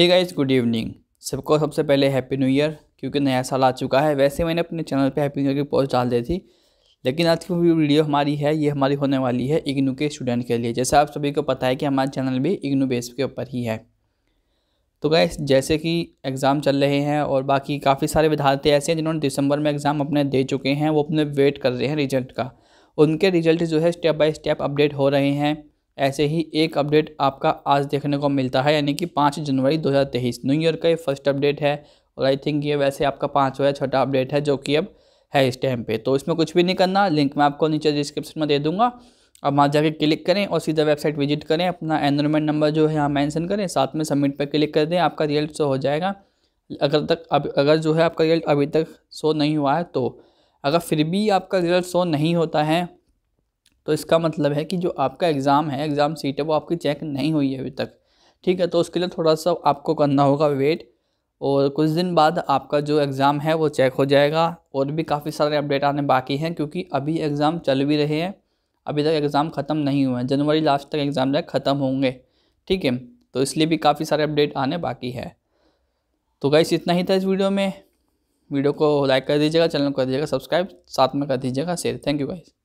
hey guys good evening सबको सबसे पहले हैप्पी न्यू ईयर क्योंकि नया साल आ चुका है वैसे मैंने अपने चैनल पे हैप्पी न्यू ईयर की पोस्ट डाल दी थी लेकिन आज की वीडियो हमारी है ये हमारी होने वाली है इग्नू के स्टूडेंट के लिए जैसे आप सभी को पता है कि हमारा चैनल भी इग्नू बेस के ऊपर ही है तो गाइस जैसे कि एग्ज़ाम चल रहे हैं और बाकी काफ़ी सारे विद्यार्थी ऐसे हैं जिन्होंने दिसंबर में एग्ज़ाम अपने दे चुके हैं वो अपने वेट कर रहे हैं रिजल्ट का उनके रिजल्ट जो है स्टेप बाय स्टेप अपडेट हो रहे हैं ऐसे ही एक अपडेट आपका आज देखने को मिलता है यानी कि पाँच जनवरी 2023 न्यू ईयर का ये फर्स्ट अपडेट है और आई थिंक ये वैसे आपका पाँचवा या छठा अपडेट है जो कि अब है इस टाइम पे तो इसमें कुछ भी नहीं करना लिंक मैं आपको नीचे डिस्क्रिप्शन में दे दूँगा अब वहाँ जाके क्लिक करें और सीधा वेबसाइट विजिट करें अपना एनरोलमेंट नंबर जो है यहाँ मैंसन करें साथ में सबमिट पर क्लिक कर दें आपका रिजल्ट शो हो जाएगा अगर तक अब अगर जो है आपका रिजल्ट अभी तक शो नहीं हुआ है तो अगर फिर भी आपका रिजल्ट शो नहीं होता है तो इसका मतलब है कि जो आपका एग्ज़ाम है एग्ज़ाम सीट है वो आपकी चेक नहीं हुई है अभी तक ठीक है तो उसके लिए थोड़ा सा आपको करना होगा वेट और कुछ दिन बाद आपका जो एग्ज़ाम है वो चेक हो जाएगा और भी काफ़ी सारे अपडेट आने बाकी हैं क्योंकि अभी एग्ज़ाम चल भी रहे हैं अभी तक एग्ज़ाम ख़त्म नहीं हुए हैं जनवरी लास्ट तक एग्ज़ाम जो ख़त्म होंगे ठीक है तो इसलिए भी काफ़ी सारे अपडेट आने बाकी है तो गाइस इतना ही था इस वीडियो में वीडियो को लाइक कर दीजिएगा चैनल को कर दीजिएगा सब्सक्राइब साथ में कर दीजिएगा शेयर थैंक यू गाइस